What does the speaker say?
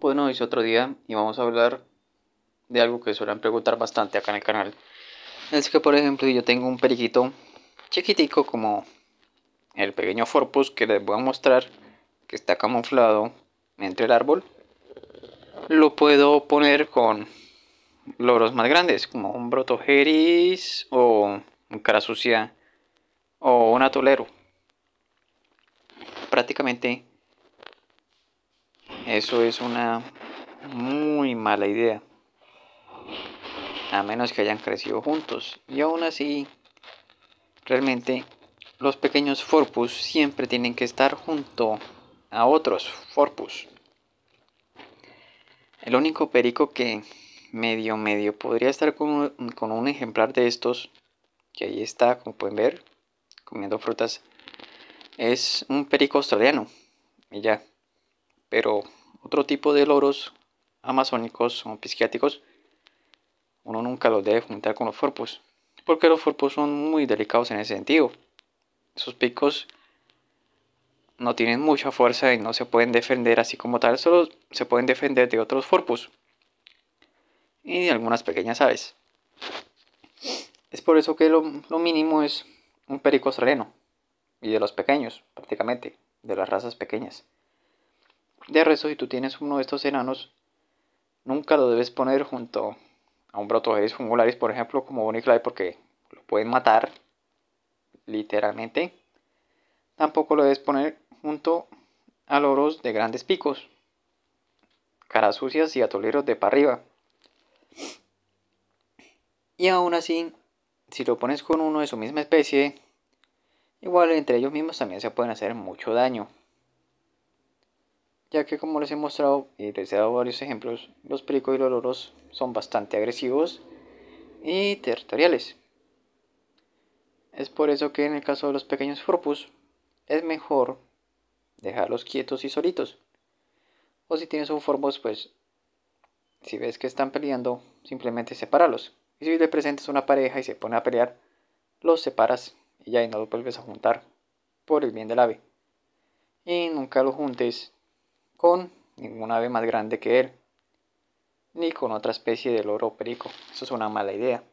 Bueno, es otro día y vamos a hablar de algo que suelen preguntar bastante acá en el canal. Es que, por ejemplo, yo tengo un periquito chiquitico como el pequeño Forpus que les voy a mostrar, que está camuflado entre el árbol. Lo puedo poner con logros más grandes, como un brotogeris o un cara sucia o un atolero. Prácticamente eso es una muy mala idea. A menos que hayan crecido juntos. Y aún así, realmente los pequeños Forpus siempre tienen que estar junto a otros Forpus. El único perico que medio medio podría estar con un, ejemplar de estos, que ahí está, como pueden ver, comiendo frutas, es un perico australiano. Y ya pero otro tipo de loros amazónicos o psiquiátricos, uno nunca los debe juntar con los forpos porque los forpos son muy delicados en ese sentido sus picos no tienen mucha fuerza y no se pueden defender así como tal solo se pueden defender de otros forpos y de algunas pequeñas aves es por eso que lo, lo mínimo es un perico australiano y de los pequeños prácticamente de las razas pequeñas de resto, si tú tienes uno de estos enanos, nunca lo debes poner junto a un de fungularis, por ejemplo, como Bonnie porque lo pueden matar, literalmente. Tampoco lo debes poner junto a loros de grandes picos, caras sucias y atoleros de para arriba. Y aún así, si lo pones con uno de su misma especie, igual entre ellos mismos también se pueden hacer mucho daño ya que como les he mostrado y les he dado varios ejemplos, los pericos y los loros son bastante agresivos y territoriales. Es por eso que en el caso de los pequeños furpus es mejor dejarlos quietos y solitos. O si tienes un formos, pues si ves que están peleando, simplemente separalos. Y si le presentas una pareja y se pone a pelear, los separas y ya no los vuelves a juntar por el bien del ave. Y nunca los juntes con ningún ave más grande que él, ni con otra especie de loro perico. Eso es una mala idea.